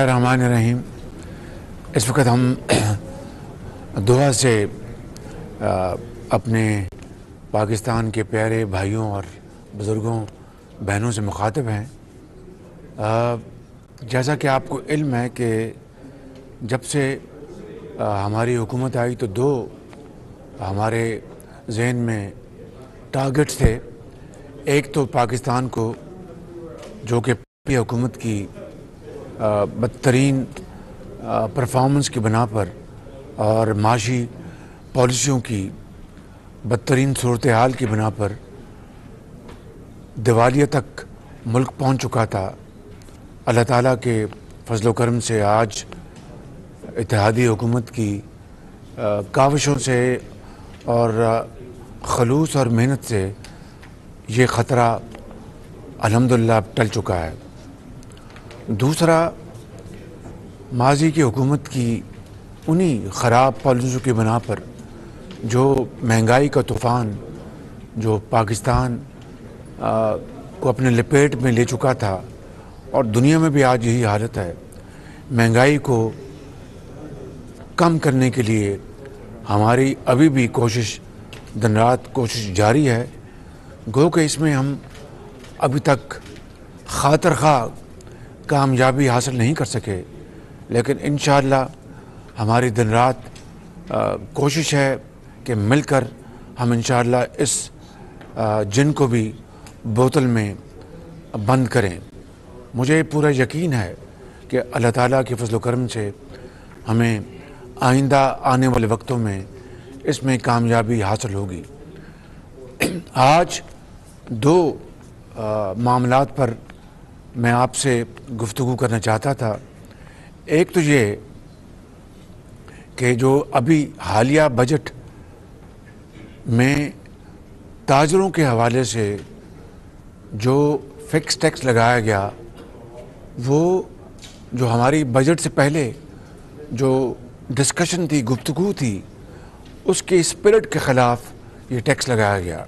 रहमान रहीम इस वक्त हम दुआ से अपने पाकिस्तान के प्यारे भाइयों और बुज़ुर्गों बहनों से मुखातब हैं जैसा कि आपको इल्म है कि जब से हमारी हुकूमत आई तो दो हमारे जहन में टारगेट्स थे एक तो पाकिस्तान को जो कि हुकूमत की बदतरीन परफॉर्मेंस की बना पर और माशी पॉलिसियों की बदतरीन सूरत हाल की बना पर दिवालिया तक मुल्क पहुंच चुका था अल्लाह ताला के फजल करम से आज इतिहादी हुकूमत की काविशों से और खलूस और मेहनत से ये ख़तरा अलहमदिल्ला टल चुका है दूसरा माजी की हुकूमत की उन्हीं ख़राब पॉलिसियों की बना पर जो महंगाई का तूफ़ान जो पाकिस्तान आ, को अपने लपेट में ले चुका था और दुनिया में भी आज यही हालत है महंगाई को कम करने के लिए हमारी अभी भी कोशिश दिन रात कोशिश जारी है गो के इसमें हम अभी तक खातर खा कामयाबी हासिल नहीं कर सके लेकिन इन हमारी दिन रात कोशिश है कि मिलकर हम इन इस जिन को भी बोतल में बंद करें मुझे पूरा यकीन है कि अल्लाह ताला के फजल करम से हमें आइंदा आने वाले वक्तों में इसमें कामयाबी हासिल होगी आज दो मामला पर मैं आपसे गुफ्तु करना चाहता था एक तो ये कि जो अभी हालिया बजट में ताजरों के हवाले से जो फिक्स टैक्स लगाया गया वो जो हमारी बजट से पहले जो डिस्कशन थी गुफ्तु थी उसके स्पिरिट के ख़िलाफ़ ये टैक्स लगाया गया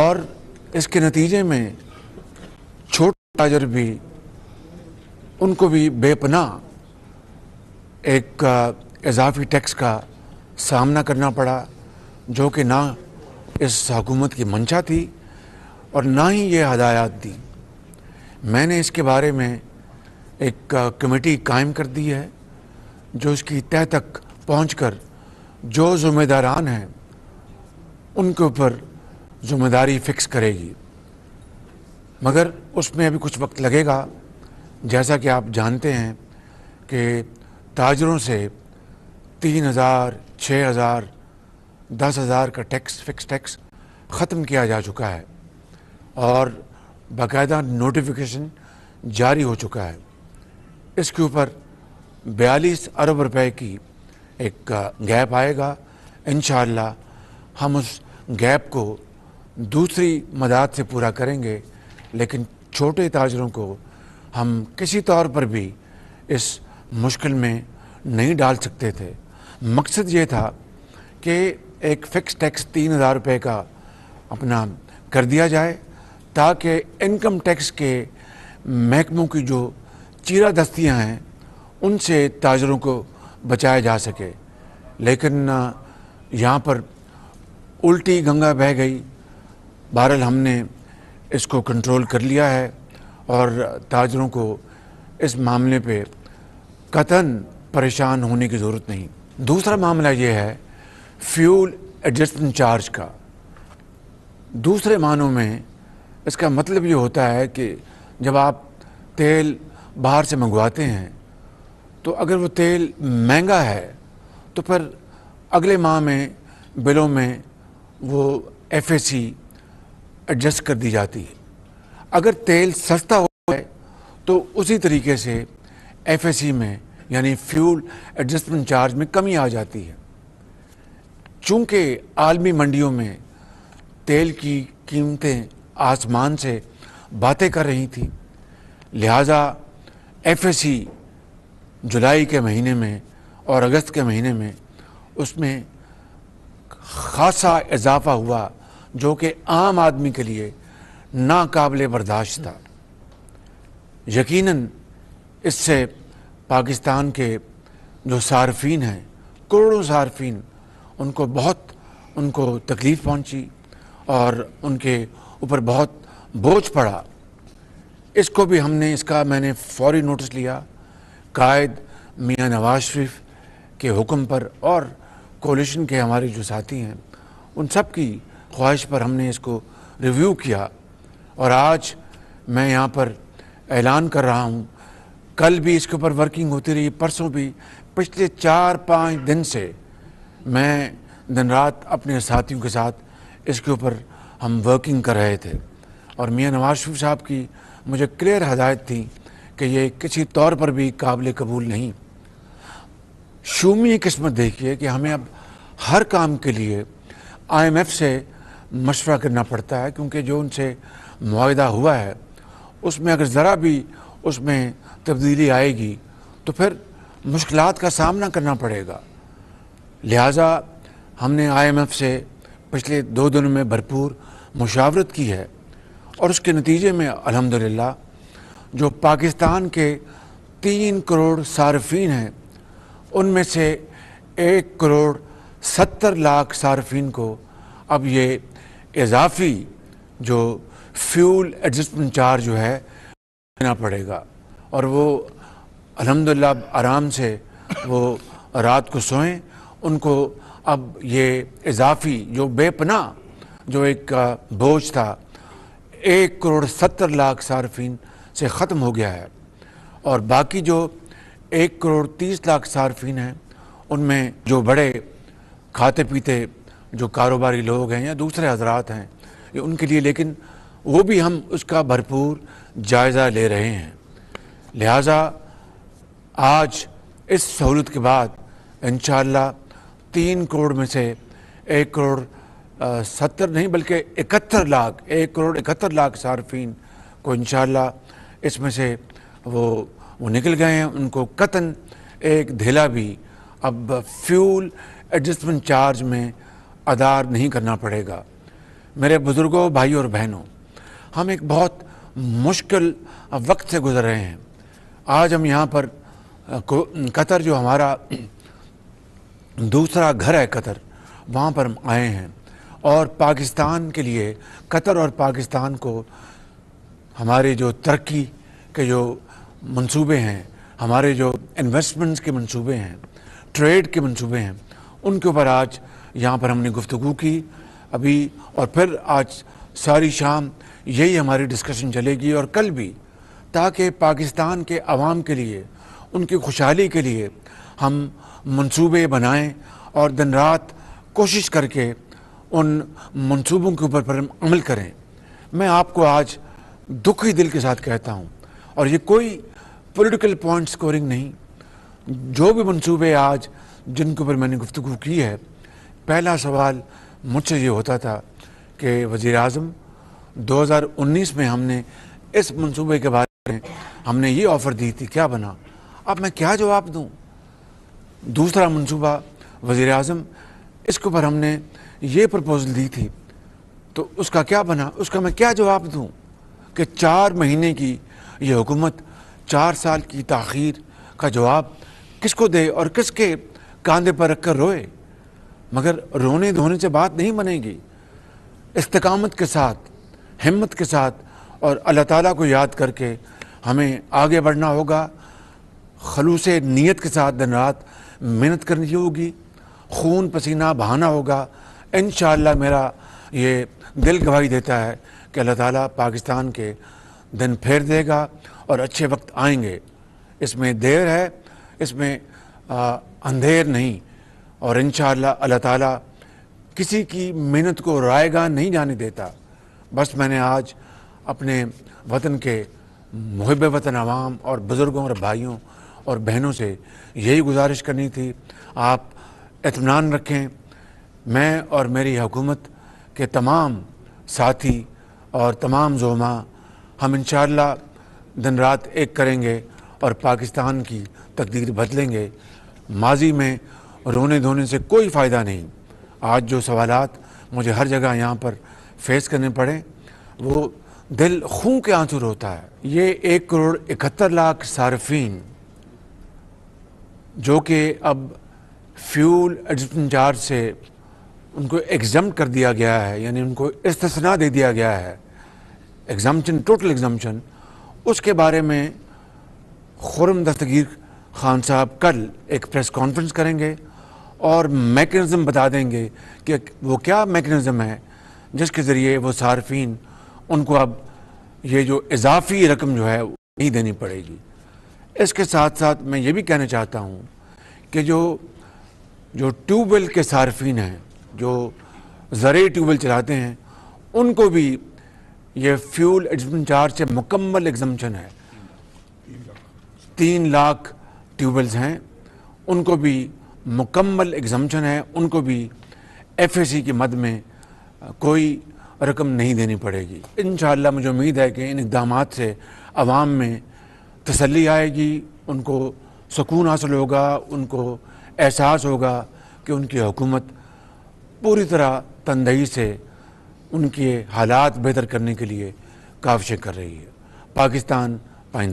और इसके नतीजे में छोटा टाजर भी उनको भी बेपना एक इजाफी टैक्स का सामना करना पड़ा जो कि ना इस हकूमत की मंशा थी और ना ही ये हदायत दी मैंने इसके बारे में एक कमेटी कायम कर दी है जो इसकी तह तक पहुँच कर जो ज़िम्मेदारान हैं उनके ऊपर ज़िम्मेदारी फ़िक्स करेगी मगर उसमें अभी कुछ वक्त लगेगा जैसा कि आप जानते हैं कि ताजरों से तीन हज़ार छः हज़ार दस हज़ार का टैक्स फिक्स टैक्स ख़त्म किया जा चुका है और बाकायदा नोटिफिकेशन जारी हो चुका है इसके ऊपर बयालीस अरब रुपए की एक गैप आएगा इन हम उस गैप को दूसरी मदद से पूरा करेंगे लेकिन छोटे ताजरों को हम किसी तौर पर भी इस मुश्किल में नहीं डाल सकते थे मकसद ये था कि एक फ़िक्स टैक्स तीन हज़ार रुपये का अपना कर दिया जाए ताकि इनकम टैक्स के महकमों की जो चीरा दस्तियाँ हैं उनसे ताजरों को बचाया जा सके लेकिन यहाँ पर उल्टी गंगा बह गई बहरल हमने इसको कंट्रोल कर लिया है और ताजरों को इस मामले पे कतन परेशान होने की ज़रूरत नहीं दूसरा मामला ये है फ्यूल एडजस्टमेंट चार्ज का दूसरे मानों में इसका मतलब ये होता है कि जब आप तेल बाहर से मंगवाते हैं तो अगर वो तेल महंगा है तो फिर अगले माह में बिलों में वो एफ एडजस्ट कर दी जाती है अगर तेल सस्ता हो जाए तो उसी तरीके से एफएससी में यानी फ्यूल एडजस्टमेंट चार्ज में कमी आ जाती है चूँकि आलमी मंडियों में तेल की कीमतें आसमान से बातें कर रही थी लिहाजा एफएससी जुलाई के महीने में और अगस्त के महीने में उसमें खासा इजाफा हुआ जो कि आम आदमी के लिए नाकबिल बर्दाश्त था यकीन इससे पाकिस्तान के जो सार्फिन हैं करोड़ों सार्फिन उनको बहुत उनको तकलीफ़ पहुंची और उनके ऊपर बहुत बोझ पड़ा इसको भी हमने इसका मैंने फौरी नोटिस लिया कायद मियाँ नवाज शरीफ के हुक्म पर और कोलिशन के हमारे जो साथी हैं उन सब की ख्वाहिश पर हमने इसको रिव्यू किया और आज मैं यहाँ पर ऐलान कर रहा हूँ कल भी इसके ऊपर वर्किंग होती रही परसों भी पिछले चार पाँच दिन से मैं दिन रात अपने साथियों के साथ इसके ऊपर हम वर्किंग कर रहे थे और मियाँ नवाज शरीफ साहब की मुझे क्लियर हदायत थी कि ये किसी तौर पर भी काबिल कबूल नहीं शूमी किस्मत देखिए कि हमें अब हर काम के लिए आईएमएफ से मशवरा करना पड़ता है क्योंकि जो उनसे माहा हुआ है उसमें अगर ज़रा भी उसमें तब्दीली आएगी तो फिर मुश्किल का सामना करना पड़ेगा लिहाजा हमने आई एम एफ से पिछले दो दिनों में भरपूर मुशावरत की है और उसके नतीजे में अल्हम्दुलिल्लाह जो पाकिस्तान के तीन करोड़ सार्फिन हैं उनमें से एक करोड़ सत्तर लाख सार्फिन को अब ये इजाफी जो फ्यूल एडजस्टमेंट चार्ज जो है देना पड़ेगा और वो अलहमदिल्ला आराम से वो रात को सोएं उनको अब ये इजाफी जो बेपना जो एक बोझ था एक करोड़ सत्तर लाख सार्फिन से ख़त्म हो गया है और बाकी जो एक करोड़ तीस लाख सार्फिन हैं उनमें जो बड़े खाते पीते जो कारोबारी लोग हैं या दूसरे हजरात हैं ये उनके लिए लेकिन वो भी हम उसका भरपूर जायज़ा ले रहे हैं लिहाजा आज इस सहूलत के बाद इन तीन करोड़ में से एक करोड़ सत्तर नहीं बल्कि इकहत्तर लाख एक करोड़ इकहत्तर लाख सार्फिन को इन इसमें से वो वो निकल गए हैं उनको कतन एक ढेला भी अब फ्यूल एडजस्टमेंट चार्ज में अदार नहीं करना पड़ेगा मेरे बुज़ुर्गों भाई और बहनों हम एक बहुत मुश्किल वक्त से गुज़र रहे हैं आज हम यहाँ पर कतर जो हमारा दूसरा घर है कतर वहाँ पर हम आए हैं और पाकिस्तान के लिए कतर और पाकिस्तान को हमारे जो तरक्की के जो मंसूबे हैं हमारे जो इन्वेस्टमेंट्स के मंसूबे हैं ट्रेड के मंसूबे हैं उनके ऊपर आज यहाँ पर हमने गुफ्तु की अभी और फिर आज सारी शाम यही हमारी डिस्कशन चलेगी और कल भी ताकि पाकिस्तान के आवाम के लिए उनकी खुशहाली के लिए हम मंसूबे बनाएं और दिन रात कोशिश करके उन मंसूबों के ऊपर पर अमल करें मैं आपको आज दुख ही दिल के साथ कहता हूँ और ये कोई पॉलिटिकल पॉइंट स्कोरिंग नहीं जो भी मंसूबे आज जिनके ऊपर मैंने गुफ्तु की है पहला सवाल मुझसे ये होता था कि वज़ी अजम दो हज़ार उन्नीस में हमने इस मनसूबे के बारे में हमने ये ऑफ़र दी थी क्या बना अब मैं क्या जवाब दूँ दूसरा मनसूबा वज़ी अजम इसके ऊपर हमने ये प्रपोज़ल दी थी तो उसका क्या बना उसका मैं क्या जवाब दूँ कि चार महीने की ये हुकूमत चार साल की तखीर का जवाब किसको दे और किसके कंधे पर रख कर रोए मगर रोने धोने से बात नहीं बनेगी इस्तकामत के साथ हिम्मत के साथ और अल्लाह ताला को याद करके हमें आगे बढ़ना होगा खलूस नीयत के साथ दिन रात मेहनत करनी होगी खून पसीना बहाना होगा इन मेरा ये दिल गवाही देता है कि अल्लाह ताला पाकिस्तान के दिन फेर देगा और अच्छे वक्त आएंगे इसमें देर है इसमें आ, अंधेर नहीं और इन अल्लाह ताला किसी की मेहनत को रायगा नहीं जाने देता बस मैंने आज अपने वतन के मुहब वतन आवाम और बुज़ुर्गों और भाइयों और बहनों से यही गुजारिश करनी थी आप इतमान रखें मैं और मेरी हुकूमत के तमाम साथी और तमाम जोमा हम इन दिन रात एक करेंगे और पाकिस्तान की तकदीर बदलेंगे माजी में रोने धोने से कोई फ़ायदा नहीं आज जो सवाल मुझे हर जगह यहाँ पर फेस करने पड़े वो दिल खूँ के आंसू रोता है ये एक करोड़ इकहत्तर लाख सार्फिन जो कि अब फ्यूल एडजस्टमेंट चार्ज से उनको एग्जाम कर दिया गया है यानी उनको इस्तना दे दिया गया है एग्जामशन टोटल एग्जामशन उसके बारे में खुरम दस्तगीर खान साहब कल एक प्रेस कॉन्फ्रेंस करेंगे और मेकनिज़म बता देंगे कि वो क्या मेकनिज़म है जिसके ज़रिए वो सार्फिन उनको अब ये जो इजाफी रकम जो है नहीं देनी पड़ेगी इसके साथ साथ मैं ये भी कहना चाहता हूँ कि जो जो ट्यूबवेल के सार्फिन हैं जो ट्यूब ट्यूबवेल चलाते हैं उनको भी ये फ्यूल एडजस्टमेंट चार्ज से मुकम्मल एग्जम्पन है तीन लाख ट्यूबवेल्स हैं उनको भी मुकम्मल एग्जामशन है उनको भी एफ एस सी की मद में कोई रकम नहीं देनी पड़ेगी इन मुझे उम्मीद है कि इन इकदाम से आवाम में तसली आएगी उनको सुकून हासिल होगा उनको एहसास होगा कि उनकी हुकूमत पूरी तरह तनदही से उनके हालात बेहतर करने के लिए काविशें कर रही है पाकिस्तान